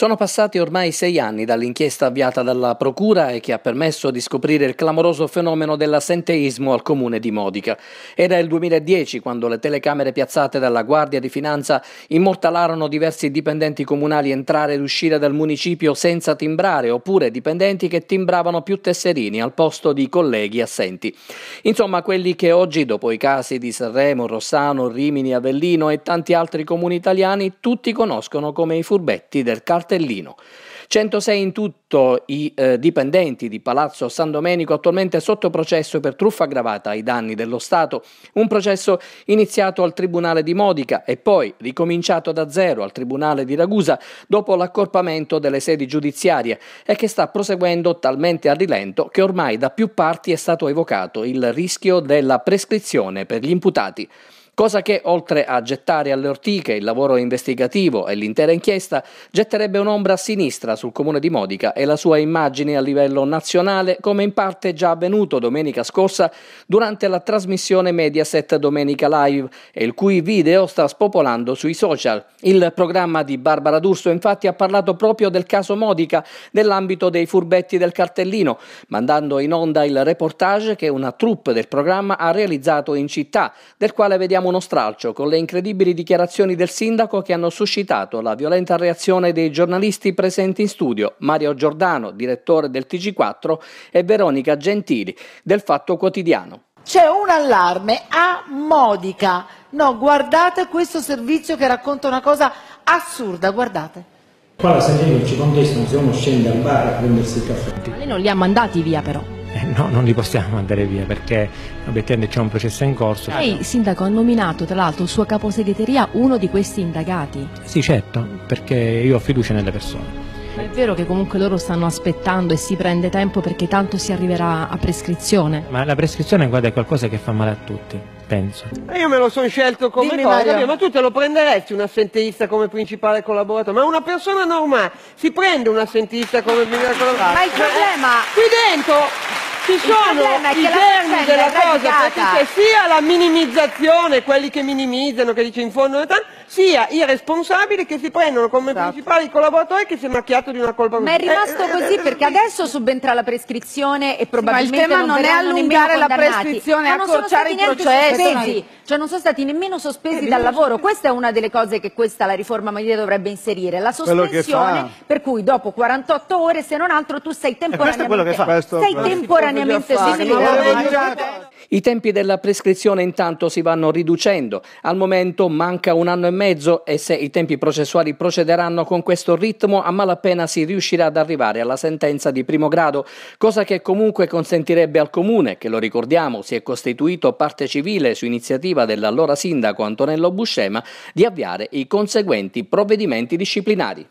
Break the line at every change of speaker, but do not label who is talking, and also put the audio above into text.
Sono passati ormai sei anni dall'inchiesta avviata dalla Procura e che ha permesso di scoprire il clamoroso fenomeno dell'assenteismo al comune di Modica. Era il 2010 quando le telecamere piazzate dalla Guardia di Finanza immortalarono diversi dipendenti comunali entrare ed uscire dal municipio senza timbrare oppure dipendenti che timbravano più tesserini al posto di colleghi assenti. Insomma, quelli che oggi, dopo i casi di Sanremo, Rossano, Rimini, Avellino e tanti altri comuni italiani, tutti conoscono come i furbetti del cartello Castellino. 106 in tutto i eh, dipendenti di Palazzo San Domenico attualmente sotto processo per truffa aggravata ai danni dello Stato, un processo iniziato al Tribunale di Modica e poi ricominciato da zero al Tribunale di Ragusa dopo l'accorpamento delle sedi giudiziarie e che sta proseguendo talmente a rilento che ormai da più parti è stato evocato il rischio della prescrizione per gli imputati cosa che oltre a gettare alle ortiche il lavoro investigativo e l'intera inchiesta, getterebbe un'ombra a sinistra sul comune di Modica e la sua immagine a livello nazionale, come in parte già avvenuto domenica scorsa durante la trasmissione Mediaset Domenica Live e il cui video sta spopolando sui social. Il programma di Barbara D'Urso infatti ha parlato proprio del caso Modica nell'ambito dei furbetti del cartellino, mandando in onda il reportage che una troupe del programma ha realizzato in città, del quale vediamo uno stralcio con le incredibili dichiarazioni del sindaco che hanno suscitato la violenta reazione dei giornalisti presenti in studio, Mario Giordano, direttore del TG4, e Veronica Gentili, del Fatto Quotidiano.
C'è un allarme a Modica.
No, guardate questo servizio che racconta una cosa assurda, guardate. Qua la
Sanremo ci contestano se uno scende al bar a prendersi il caffè. Ma
lei non li ha mandati via però.
Eh, no, non li possiamo mandare via perché obiettivamente c'è un processo in corso. Lei,
Sindaco, ha nominato tra l'altro sua caposegreteria uno di questi indagati.
Sì, certo, perché io ho fiducia nelle
persone. Ma è vero che comunque loro stanno aspettando e si prende tempo perché tanto si arriverà a prescrizione? Ma la prescrizione, guarda, è qualcosa che fa male a tutti, penso.
Ma io me lo sono scelto come Dimmi, cosa, Mario. ma tu te lo prenderesti un assenteista come principale collaboratore? Ma una persona normale si prende un assenteista come principale collaboratore? Ma il problema... Qui dentro ci sono i germi della cosa perché sia la minimizzazione, quelli che minimizzano, che dice in fondo, sia i responsabili che si prendono come esatto. principali collaboratori che si è macchiato di una colpa così. Ma è eh, rimasto eh, così eh, perché eh, adesso subentra la prescrizione e probabilmente ma il tema non, non è allungare la prescrizione, accorciare i processi. Cioè non sono stati nemmeno sospesi eh, dal lavoro. Questa è una delle cose che questa la riforma Maglia dovrebbe inserire, la sospensione per cui dopo 48 ore se non altro tu sei eh, temporaneamente, eh, sei temporaneamente sospinto.
I tempi della prescrizione intanto si vanno riducendo, al momento manca un anno e mezzo e se i tempi processuali procederanno con questo ritmo a malapena si riuscirà ad arrivare alla sentenza di primo grado, cosa che comunque consentirebbe al Comune, che lo ricordiamo si è costituito parte civile su iniziativa dell'allora sindaco Antonello Buscema, di avviare i conseguenti provvedimenti disciplinari.